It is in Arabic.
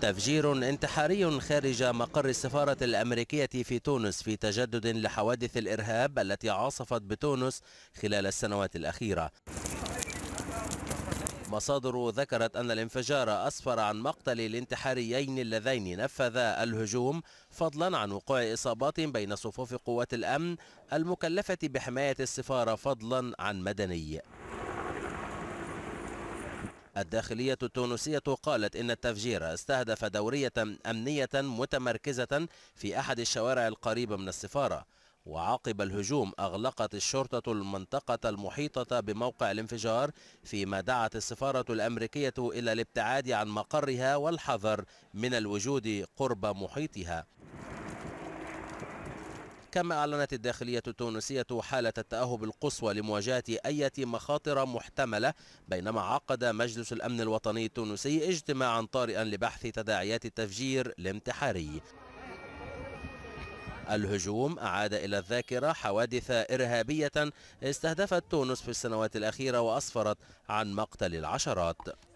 تفجير انتحاري خارج مقر السفارة الأمريكية في تونس في تجدد لحوادث الإرهاب التي عاصفت بتونس خلال السنوات الأخيرة مصادر ذكرت أن الانفجار أسفر عن مقتل الانتحاريين اللذين نفذا الهجوم فضلا عن وقوع إصابات بين صفوف قوات الأمن المكلفة بحماية السفارة فضلا عن مدني الداخلية التونسية قالت إن التفجير استهدف دورية أمنية متمركزة في أحد الشوارع القريبة من السفارة وعقب الهجوم أغلقت الشرطة المنطقة المحيطة بموقع الانفجار فيما دعت السفارة الأمريكية إلى الابتعاد عن مقرها والحذر من الوجود قرب محيطها كما أعلنت الداخلية التونسية حالة التأهب القصوى لمواجهة أي مخاطر محتملة بينما عقد مجلس الأمن الوطني التونسي اجتماعا طارئا لبحث تداعيات التفجير الانتحاري الهجوم أعاد إلى الذاكرة حوادث إرهابية استهدفت تونس في السنوات الأخيرة وأسفرت عن مقتل العشرات